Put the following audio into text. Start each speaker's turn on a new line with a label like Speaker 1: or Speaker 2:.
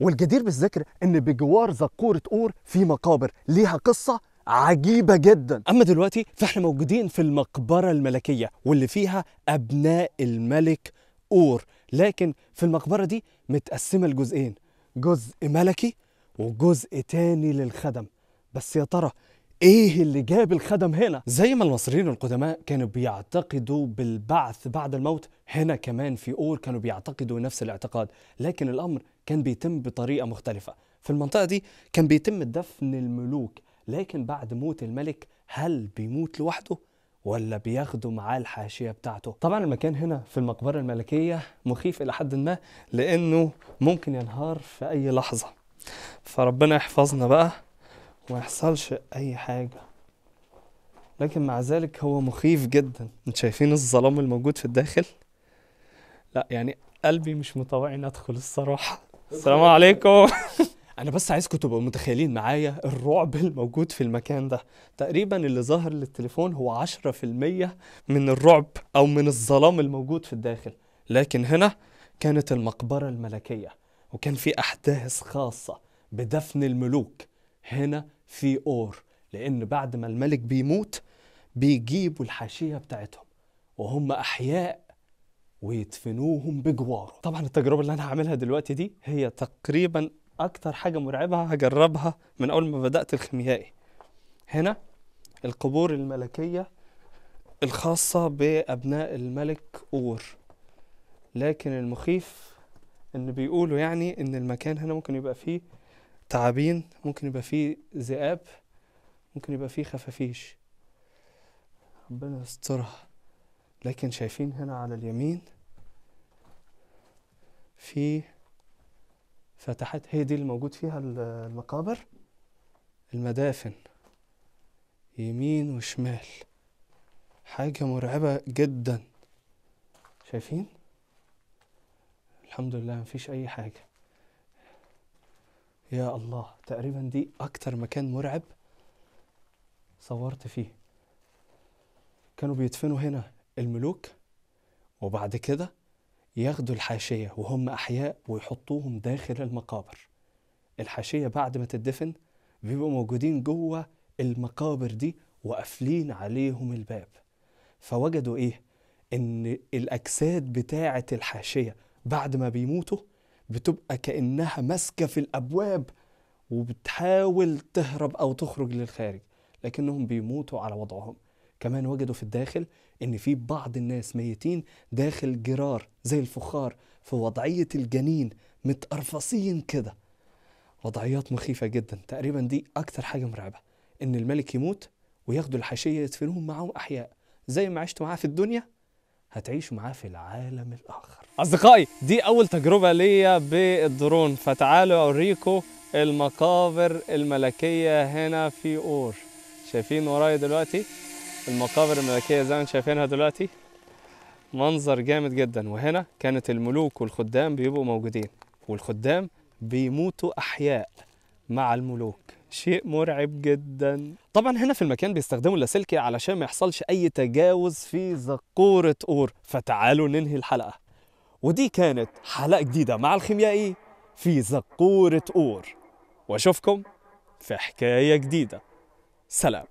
Speaker 1: والجدير بالذكر ان بجوار زقوره اور في مقابر ليها قصه عجيبة جدا أما دلوقتي فإحنا موجودين في المقبرة الملكية واللي فيها أبناء الملك أور لكن في المقبرة دي متقسمة لجزئين جزء ملكي وجزء تاني للخدم بس يا ترى ايه اللي جاب الخدم هنا زي ما المصريين القدماء كانوا بيعتقدوا بالبعث بعد الموت هنا كمان في اور كانوا بيعتقدوا نفس الاعتقاد لكن الامر كان بيتم بطريقه مختلفه في المنطقه دي كان بيتم دفن الملوك لكن بعد موت الملك هل بيموت لوحده ولا بياخدوا معاه الحاشيه بتاعته طبعا المكان هنا في المقبره الملكيه مخيف الى حد ما لانه ممكن ينهار في اي لحظه فربنا يحفظنا بقى وما يحصلش اي حاجه لكن مع ذلك هو مخيف جدا انت شايفين الظلام الموجود في الداخل لا يعني قلبي مش متوقع ادخل الصراحه السلام عليكم انا بس عايزكم تبقوا متخيلين معايا الرعب الموجود في المكان ده تقريبا اللي ظاهر للتليفون هو 10% من الرعب او من الظلام الموجود في الداخل لكن هنا كانت المقبره الملكيه وكان في احداث خاصه بدفن الملوك هنا في اور لان بعد ما الملك بيموت بيجيبوا الحاشيه بتاعتهم وهم احياء ويدفنوهم بجواره طبعا التجربه اللي انا هعملها دلوقتي دي هي تقريبا اكتر حاجه مرعبه هجربها من اول ما بدات الخيميائي هنا القبور الملكيه الخاصه بابناء الملك اور لكن المخيف ان بيقولوا يعني ان المكان هنا ممكن يبقى فيه تعابين ممكن يبقى فيه ذئاب ممكن يبقى فيه خفافيش ربنا يسترها لكن شايفين هنا على اليمين فيه فتحات هي دي اللي موجود فيها المقابر المدافن يمين وشمال حاجة مرعبة جدا شايفين الحمد لله مفيش أي حاجة يا الله تقريبا دي أكتر مكان مرعب صورت فيه كانوا بيدفنوا هنا الملوك وبعد كده ياخدوا الحاشية وهم أحياء ويحطوهم داخل المقابر الحاشية بعد ما تدفن بيبقوا موجودين جوه المقابر دي وقافلين عليهم الباب فوجدوا إيه؟ إن الأجساد بتاعة الحاشية بعد ما بيموتوا بتبقى كأنها ماسكة في الأبواب وبتحاول تهرب أو تخرج للخارج لكنهم بيموتوا على وضعهم كمان وجدوا في الداخل ان في بعض الناس ميتين داخل جرار زي الفخار في وضعيه الجنين متقرفصين كده وضعيات مخيفه جدا تقريبا دي اكتر حاجه مرعبه ان الملك يموت وياخدوا الحاشيه يدفنوهم معاهم احياء زي ما عشتوا معاه في الدنيا هتعيشوا معاه في العالم الاخر اصدقائي دي اول تجربه ليا بالدرون فتعالوا اوريكم المقابر الملكيه هنا في اور شايفين ورايا دلوقتي المقابر الملكية زي ما انتم شايفينها دلوقتي منظر جامد جدا وهنا كانت الملوك والخدام بيبقوا موجودين والخدام بيموتوا أحياء مع الملوك شيء مرعب جدا طبعا هنا في المكان بيستخدموا اللاسلكي علشان ما يحصلش اي تجاوز في زقورة اور فتعالوا ننهي الحلقة ودي كانت حلقة جديدة مع الخيميائي في زقورة اور واشوفكم في حكاية جديدة سلام